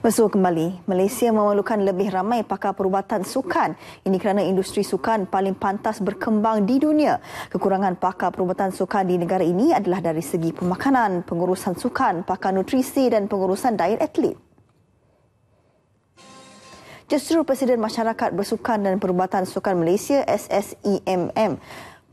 Bersua kembali, Malaysia memerlukan lebih ramai pakar perubatan sukan. Ini kerana industri sukan paling pantas berkembang di dunia. Kekurangan pakar perubatan sukan di negara ini adalah dari segi pemakanan, pengurusan sukan, pakar nutrisi dan pengurusan diet atlet. Justru Presiden Masyarakat Bersukan dan Perubatan Sukan Malaysia SSEMM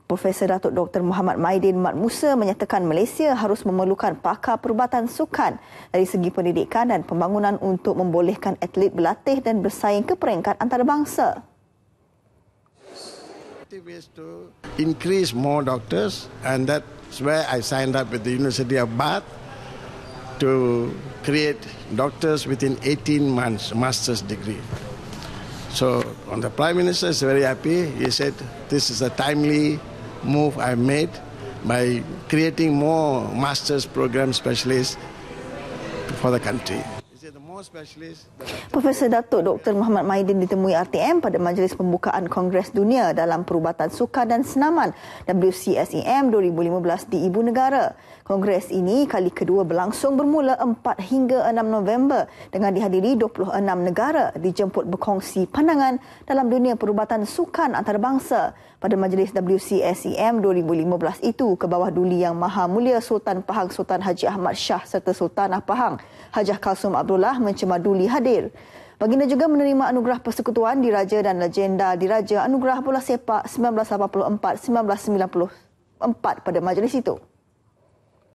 Profesor Datuk Dr. Muhammad Maidin Mat Musa menyatakan Malaysia harus memerlukan pakar perubatan sukan dari segi pendidikan dan pembangunan untuk membolehkan atlet berlatih dan bersaing ke peringkat antarabangsa. increase more doctors and that's where I signed up with the University of Bath to create doctors within 18 months master's degree. So on the Prime Minister is very happy. He said this is a timely move I made by creating more master's program specialists for the country. Profesor Datuk Dr. Muhammad Maidin ditemui RTM pada Majlis Pembukaan Kongres Dunia dalam Perubatan Suka dan Senaman WCSEM 2015 di Ibu Negara. Kongres ini kali kedua berlangsung bermula 4 hingga 6 November dengan dihadiri 26 negara dijemput berkongsi pandangan dalam dunia perubatan sukan antarabangsa. Pada majlis WCSEM 2015 itu, ke bawah duli yang maha mulia Sultan Pahang Sultan Haji Ahmad Shah serta Sultanah Pahang, Hajah Kalsum Abdul Abdullah mencemaduli hadir. Baginda juga menerima anugerah persekutuan diraja dan legenda diraja anugerah bola sepak 1984-1994 pada majlis itu.